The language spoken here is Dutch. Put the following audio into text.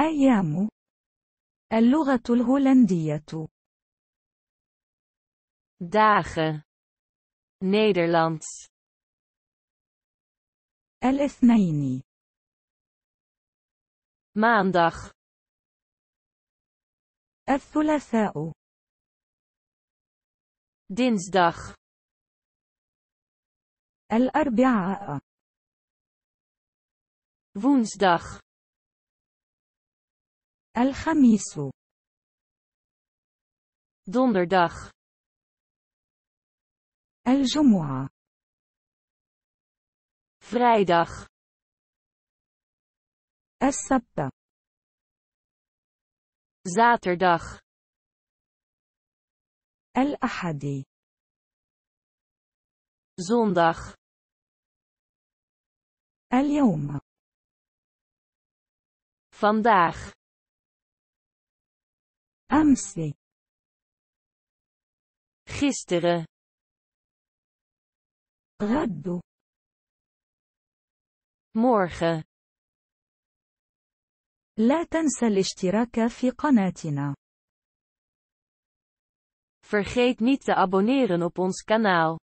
أيام اللغة الهولندية dagen Nederlands الاثنين maandag الثلاثاء dinsdag الأربعاء woensdag الخميس donderdag El juma, vrijdag Sabta. zaterdag الأحد zondag اليوم vandaag Amsi. Gisteren. Raddu. Morgen. Laat tansa الاشتراك fi qanatina. Vergeet niet te abonneren op ons kanaal.